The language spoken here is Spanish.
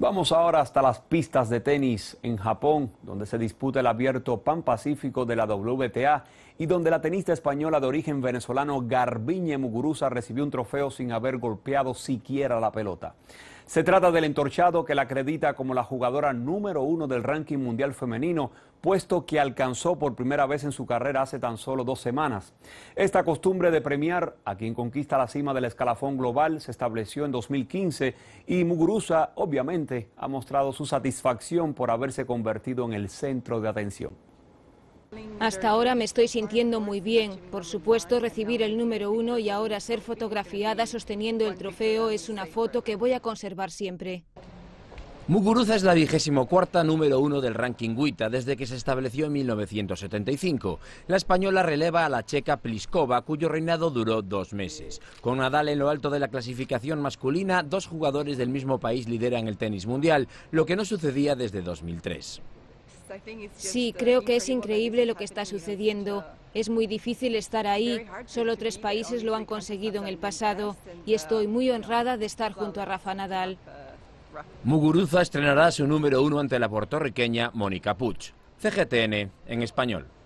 Vamos ahora hasta las pistas de tenis en Japón, donde se disputa el abierto Pan Pacífico de la WTA y donde la tenista española de origen venezolano Garbiñe Muguruza recibió un trofeo sin haber golpeado siquiera la pelota. Se trata del entorchado que la acredita como la jugadora número uno del ranking mundial femenino, puesto que alcanzó por primera vez en su carrera hace tan solo dos semanas. Esta costumbre de premiar a quien conquista la cima del escalafón global se estableció en 2015 y Muguruza obviamente ha mostrado su satisfacción por haberse convertido en el centro de atención. Hasta ahora me estoy sintiendo muy bien. Por supuesto, recibir el número uno y ahora ser fotografiada sosteniendo el trofeo es una foto que voy a conservar siempre. Muguruza es la vigésimo cuarta número uno del ranking huita desde que se estableció en 1975. La española releva a la checa Pliskova, cuyo reinado duró dos meses. Con Nadal en lo alto de la clasificación masculina, dos jugadores del mismo país lideran el tenis mundial, lo que no sucedía desde 2003. Sí, creo que es increíble lo que está sucediendo. Es muy difícil estar ahí, solo tres países lo han conseguido en el pasado y estoy muy honrada de estar junto a Rafa Nadal. Muguruza estrenará su número uno ante la puertorriqueña Mónica Puch. CGTN en español.